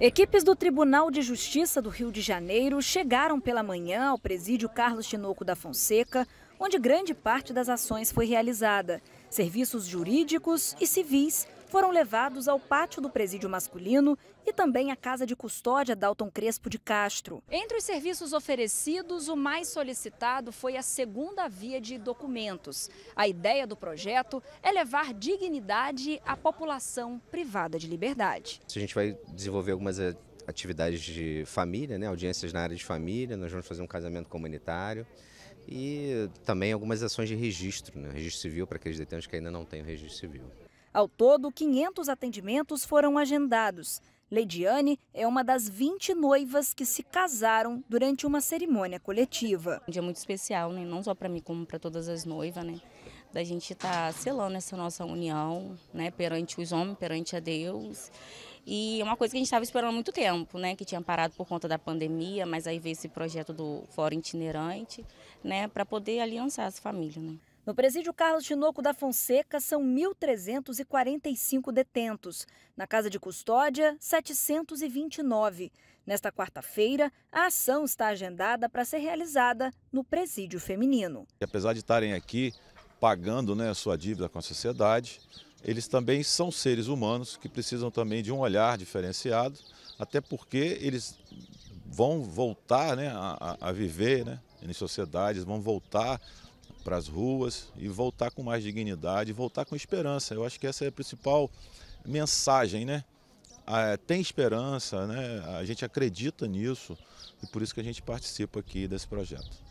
Equipes do Tribunal de Justiça do Rio de Janeiro chegaram pela manhã ao presídio Carlos Tinoco da Fonseca, onde grande parte das ações foi realizada. Serviços jurídicos e civis foram levados ao pátio do presídio masculino e também à casa de custódia Dalton Crespo de Castro. Entre os serviços oferecidos, o mais solicitado foi a segunda via de documentos. A ideia do projeto é levar dignidade à população privada de liberdade. A gente vai desenvolver algumas eh, atividades de família, né? audiências na área de família, nós vamos fazer um casamento comunitário e também algumas ações de registro, né? registro civil para aqueles detentos que ainda não têm o registro civil. Ao todo, 500 atendimentos foram agendados. Leidiane é uma das 20 noivas que se casaram durante uma cerimônia coletiva. Um dia muito especial, né? não só para mim, como para todas as noivas, né? Da gente estar tá selando essa nossa união, né? Perante os homens, perante a Deus. E é uma coisa que a gente estava esperando há muito tempo, né? Que tinha parado por conta da pandemia, mas aí veio esse projeto do Fórum Itinerante, né? Para poder aliançar as famílias, né? No presídio Carlos Tinoco da Fonseca, são 1.345 detentos. Na casa de custódia, 729. Nesta quarta-feira, a ação está agendada para ser realizada no presídio feminino. E apesar de estarem aqui pagando né, a sua dívida com a sociedade, eles também são seres humanos que precisam também de um olhar diferenciado, até porque eles vão voltar né, a, a viver né, em sociedades, vão voltar para as ruas e voltar com mais dignidade, voltar com esperança. Eu acho que essa é a principal mensagem, né? Ah, é, tem esperança, né? A gente acredita nisso e por isso que a gente participa aqui desse projeto.